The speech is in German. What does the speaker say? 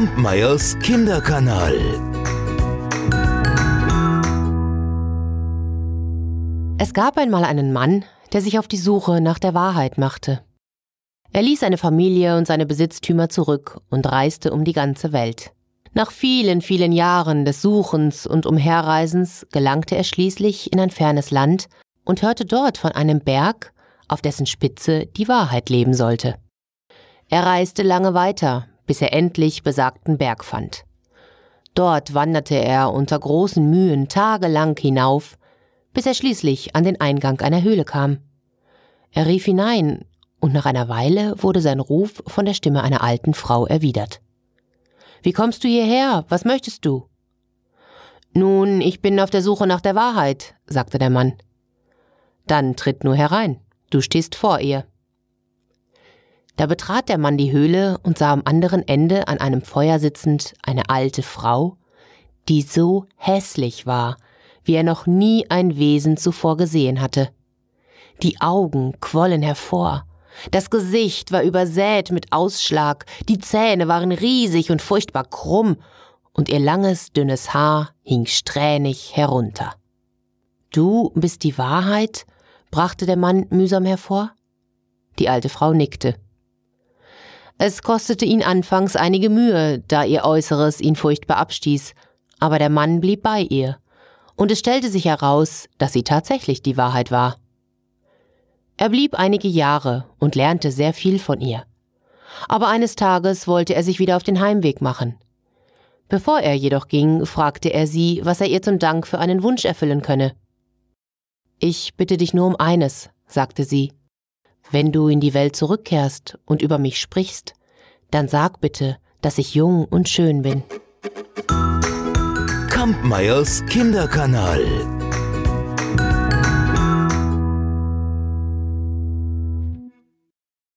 Kampmeyers Kinderkanal. Es gab einmal einen Mann, der sich auf die Suche nach der Wahrheit machte. Er ließ seine Familie und seine Besitztümer zurück und reiste um die ganze Welt. Nach vielen, vielen Jahren des Suchens und Umherreisens gelangte er schließlich in ein fernes Land und hörte dort von einem Berg, auf dessen Spitze die Wahrheit leben sollte. Er reiste lange weiter, bis er endlich besagten Berg fand. Dort wanderte er unter großen Mühen tagelang hinauf, bis er schließlich an den Eingang einer Höhle kam. Er rief hinein, und nach einer Weile wurde sein Ruf von der Stimme einer alten Frau erwidert. Wie kommst du hierher? Was möchtest du? Nun, ich bin auf der Suche nach der Wahrheit, sagte der Mann. Dann tritt nur herein. Du stehst vor ihr. Da betrat der Mann die Höhle und sah am anderen Ende an einem Feuer sitzend eine alte Frau, die so hässlich war, wie er noch nie ein Wesen zuvor gesehen hatte. Die Augen quollen hervor, das Gesicht war übersät mit Ausschlag, die Zähne waren riesig und furchtbar krumm, und ihr langes, dünnes Haar hing strähnig herunter. Du bist die Wahrheit? brachte der Mann mühsam hervor. Die alte Frau nickte. Es kostete ihn anfangs einige Mühe, da ihr Äußeres ihn furchtbar abstieß, aber der Mann blieb bei ihr, und es stellte sich heraus, dass sie tatsächlich die Wahrheit war. Er blieb einige Jahre und lernte sehr viel von ihr. Aber eines Tages wollte er sich wieder auf den Heimweg machen. Bevor er jedoch ging, fragte er sie, was er ihr zum Dank für einen Wunsch erfüllen könne. Ich bitte dich nur um eines, sagte sie. Wenn du in die Welt zurückkehrst und über mich sprichst, dann sag bitte, dass ich jung und schön bin. Kampmeyers Kinderkanal.